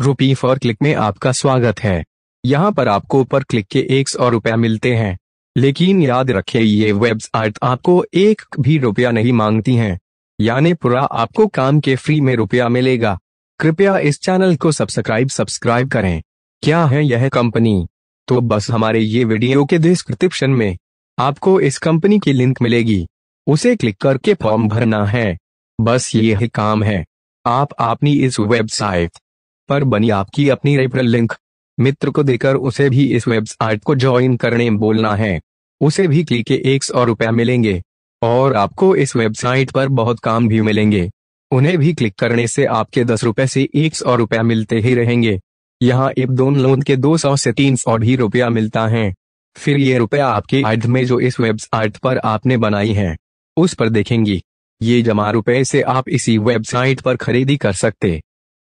Rupee for click में आपका स्वागत है यहाँ पर आपको पर क्लिक के एक सौ रुपया मिलते हैं लेकिन याद रखें ये वेबसाइट आपको एक भी रुपया नहीं मांगती हैं यानी पूरा आपको काम के फ्री में रुपया मिलेगा कृपया इस चैनल को सब्सक्राइब सब्सक्राइब करें क्या है यह कंपनी तो बस हमारे ये वीडियो के डिस्क्रिप्शन में आपको इस कंपनी की लिंक मिलेगी उसे क्लिक करके फॉर्म भरना है बस ये काम है आप अपनी इस वेबसाइट पर बनी आपकी अपनी रेफरल लिंक मित्र को देकर उसे भी इस वेबसाइट को ज्वाइन करने बोलना है उसे भी क्लिक के एक सौ रुपया मिलेंगे और आपको इस वेबसाइट पर बहुत काम भी मिलेंगे उन्हें भी क्लिक करने से आपके दस रुपए से एक सौ रुपया मिलते ही रहेंगे यहाँ एक दोन लोन के दो सौ से तीन सौ भी रुपया मिलता है फिर ये रुपया आपके आर्ड में जो इस वेबसाइट पर आपने बनाई है उस पर देखेंगी ये जमा रुपए से आप इसी वेबसाइट पर खरीदी कर सकते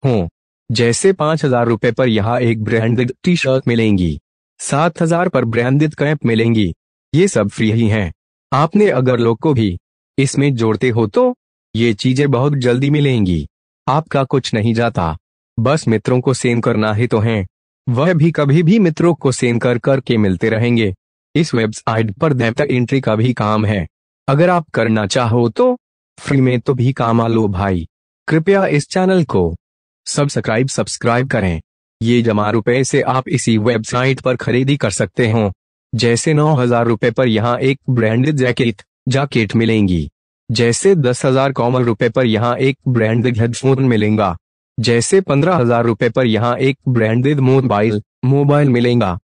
हो जैसे पांच हजार रूपए पर यहाँ एक ब्रांडेड टी शर्ट मिलेंगी सात हजार पर ब्रांडेड कैप मिलेंगी ये सब फ्री ही हैं। आपने अगर लोग को भी इसमें जोड़ते हो तो ये चीजें बहुत जल्दी मिलेंगी आपका कुछ नहीं जाता बस मित्रों को सेम करना ही तो है वह भी कभी भी मित्रों को सेम कर करके मिलते रहेंगे इस वेबसाइट पर देवता एंट्री का भी काम है अगर आप करना चाहो तो फ्री में तो भी काम आ लो भाई कृपया इस चैनल को सब्सक्राइब सब्सक्राइब करें ये जमा रुपए से आप इसी वेबसाइट पर खरीदी कर सकते हो जैसे नौ हजार रुपए पर यहाँ एक ब्रांडेड जैकेट जैकेट मिलेंगी जैसे दस हजार कॉमल रुपए पर यहाँ एक ब्रांडेड हेडफोन मिलेगा जैसे पंद्रह हजार रुपए पर यहाँ एक ब्रांडेड मोबाइल मोबाइल मिलेगा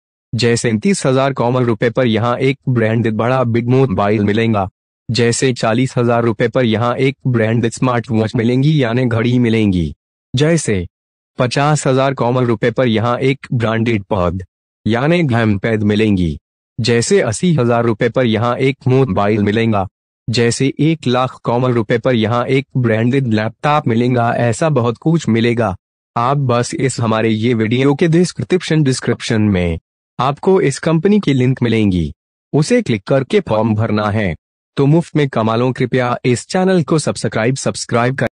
जैसे तीस हजार कॉमल रुपए पर यहाँ एक ब्रांडेड बड़ा बिग मोबाइल मिलेगा जैसे चालीस हजार रुपए पर यहाँ एक ब्रांडेड स्मार्ट वॉच मिलेंगी यानी घड़ी मिलेंगी जैसे पचास हजार कॉमन रुपए पर यहाँ एक ब्रांडेड पद यानी घम पैद मिलेंगी जैसे अस्सी हजार रुपए पर यहाँ एक मोबाइल मिलेगा जैसे एक लाख कॉमन रुपए पर यहाँ एक ब्रांडेड लैपटॉप मिलेगा ऐसा बहुत कुछ मिलेगा आप बस इस हमारे ये वीडियो के डिस्क्रिप्शन डिस्क्रिप्शन में आपको इस कंपनी की लिंक मिलेंगी उसे क्लिक करके फॉर्म भरना है तो मुफ्त में कमालों कृपया इस चैनल को सब्सक्राइब सब्सक्राइब कर